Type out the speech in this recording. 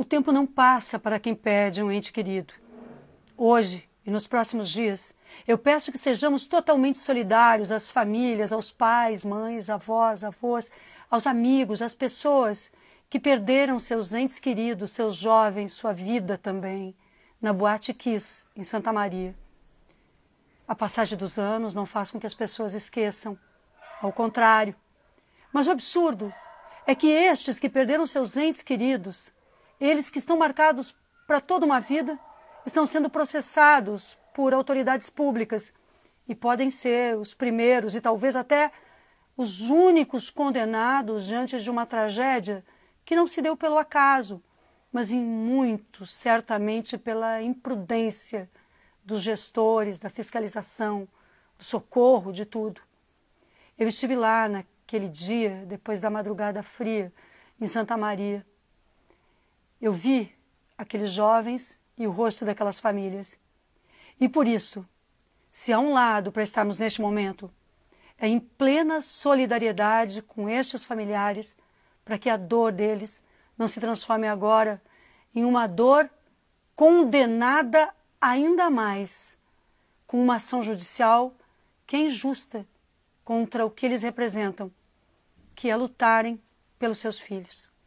O tempo não passa para quem perde um ente querido. Hoje e nos próximos dias, eu peço que sejamos totalmente solidários às famílias, aos pais, mães, avós, avós, aos amigos, às pessoas que perderam seus entes queridos, seus jovens, sua vida também, na Boate Kiss, em Santa Maria. A passagem dos anos não faz com que as pessoas esqueçam. Ao contrário. Mas o absurdo é que estes que perderam seus entes queridos eles que estão marcados para toda uma vida estão sendo processados por autoridades públicas e podem ser os primeiros e talvez até os únicos condenados diante de uma tragédia que não se deu pelo acaso, mas em muito certamente pela imprudência dos gestores, da fiscalização, do socorro, de tudo. Eu estive lá naquele dia, depois da madrugada fria, em Santa Maria. Eu vi aqueles jovens e o rosto daquelas famílias. E por isso, se há um lado para estarmos neste momento, é em plena solidariedade com estes familiares, para que a dor deles não se transforme agora em uma dor condenada ainda mais, com uma ação judicial que é injusta contra o que eles representam, que é lutarem pelos seus filhos.